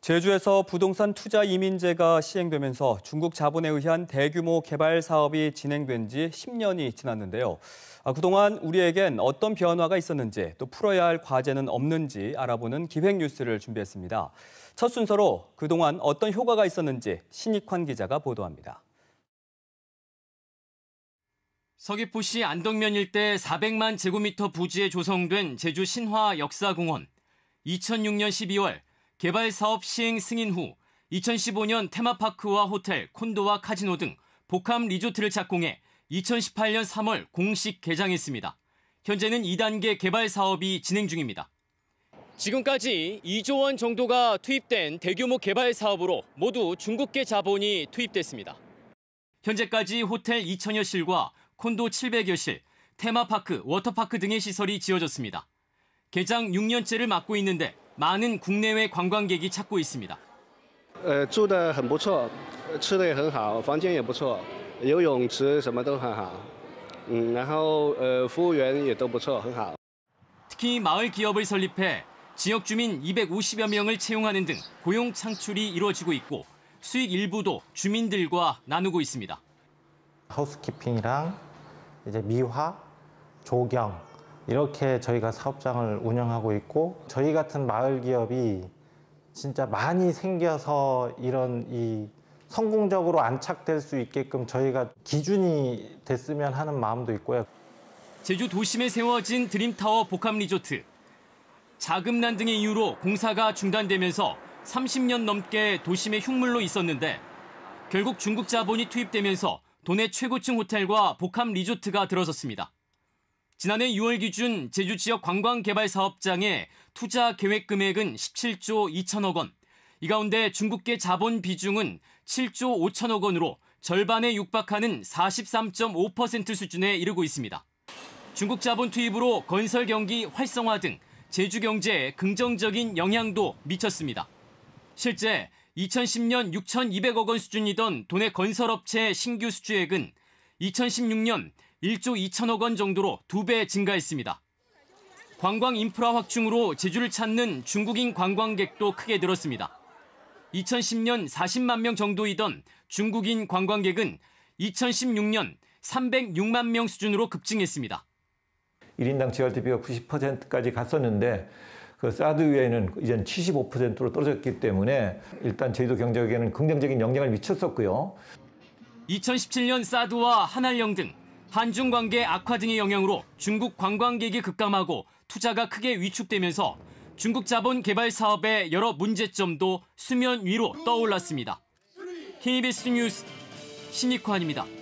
제주에서 부동산 투자 이민제가 시행되면서 중국 자본에 의한 대규모 개발 사업이 진행된 지 10년이 지났는데요. 아, 그동안 우리에겐 어떤 변화가 있었는지 또 풀어야 할 과제는 없는지 알아보는 기획 뉴스를 준비했습니다. 첫 순서로 그동안 어떤 효과가 있었는지 신익환 기자가 보도합니다. 서귀포시 안덕면 일대 400만 제곱미터 부지에 조성된 제주 신화 역사공원. 2006년 12월 개발 사업 시행 승인 후 2015년 테마파크와 호텔, 콘도와 카지노 등 복합 리조트를 착공해 2018년 3월 공식 개장했습니다. 현재는 2단계 개발 사업이 진행 중입니다. 지금까지 2조 원 정도가 투입된 대규모 개발 사업으로 모두 중국계 자본이 투입됐습니다. 현재까지 호텔 2천여 실과 콘도 700여 실, 테마파크, 워터파크 등의 시설이 지어졌습니다. 개장 6년째를 맞고 있는데 많은 국내외 관광객이 찾고 있습니다. 住的很不错吃的也很好房间也不错游泳池什么都很好然后服务员也都不错很好 음, 특히 마을 기업을 설립해 지역 주민 250여 명을 채용하는 등 고용 창출이 이루어지고 있고 수익 일부도 주민들과 나누고 있습니다. 하우스키핑이랑 이제 미화, 조경 이렇게 저희가 사업장을 운영하고 있고 저희 같은 마을 기업이 진짜 많이 생겨서 이런 이 성공적으로 안착될 수 있게끔 저희가 기준이 됐으면 하는 마음도 있고요. 제주 도심에 세워진 드림타워 복합리조트. 자금난 등의 이유로 공사가 중단되면서 30년 넘게 도심의 흉물로 있었는데 결국 중국 자본이 투입되면서 도내 최고층 호텔과 복합 리조트가 들어섰습니다. 지난해 6월 기준 제주 지역 관광개발사업장의 투자 계획 금액은 17조 2천억 원, 이 가운데 중국계 자본 비중은 7조 5천억 원으로 절반에 육박하는 43.5% 수준에 이르고 있습니다. 중국 자본 투입으로 건설 경기 활성화 등 제주 경제에 긍정적인 영향도 미쳤습니다. 실제 2010년 6,200억 원 수준이던 도내 건설업체 신규 수주액은 2016년 1조 2천억 원 정도로 두 배 증가했습니다. 관광 인프라 확충으로 제주를 찾는 중국인 관광객도 크게 늘었습니다. 2010년 40만 명 정도이던 중국인 관광객은 2016년 306만 명 수준으로 급증했습니다. 1인당 GRTP가 90%까지 갔었는데 그 사드 위에는 이젠 75%로 떨어졌기 때문에 일단 제주도 경제에는 긍정적인 영향을 미쳤었고요. 2017년 사드와 한한령 등 한중 관계 악화 등의 영향으로 중국 관광객이 급감하고 투자가 크게 위축되면서 중국 자본 개발 사업의 여러 문제점도 수면 위로 떠올랐습니다. KBS 뉴스 신익환입니다.